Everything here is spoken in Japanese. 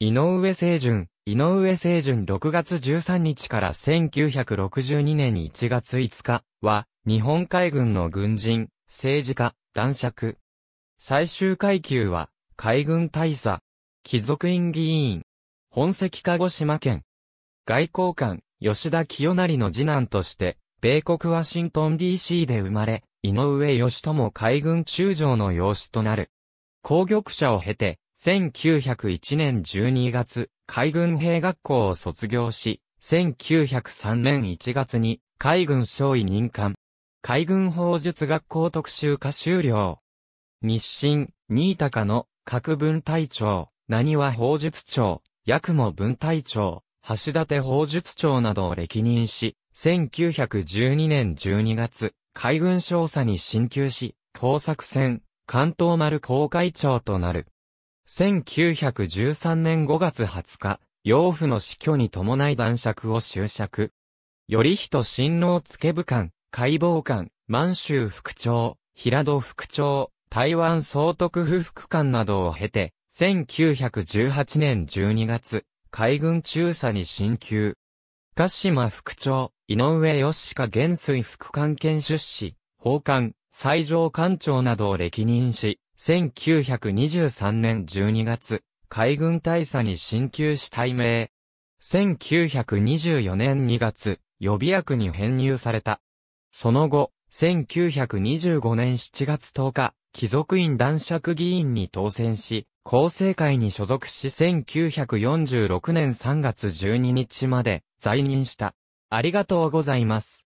井上清純、井上清純6月13日から1962年1月5日は、日本海軍の軍人、政治家、男爵。最終階級は、海軍大佐。貴族院議員。本籍鹿児島県。外交官、吉田清成の次男として、米国ワシントン DC で生まれ、井上義友海軍中将の養子となる。公玉者を経て、1901年12月、海軍兵学校を卒業し、1903年1月に海軍少尉任官。海軍法術学校特集科修了。日清、新高の各分隊長、何は法術長、八雲分隊長、橋立法術長などを歴任し、1912年12月、海軍少佐に進級し、工作船、関東丸航海長となる。1913年5月20日、養父の死去に伴い男爵を終よ頼人親王付部官、解剖官、満州副長、平戸副長、台湾総督府副官などを経て、1918年12月、海軍中佐に進級。鹿島副長、井上義家元帥副官兼出資、法官、最上官長などを歴任し、1923年12月、海軍大佐に進級し大名。1924年2月、予備役に編入された。その後、1925年7月10日、貴族院男爵議員に当選し、厚生会に所属し1946年3月12日まで在任した。ありがとうございます。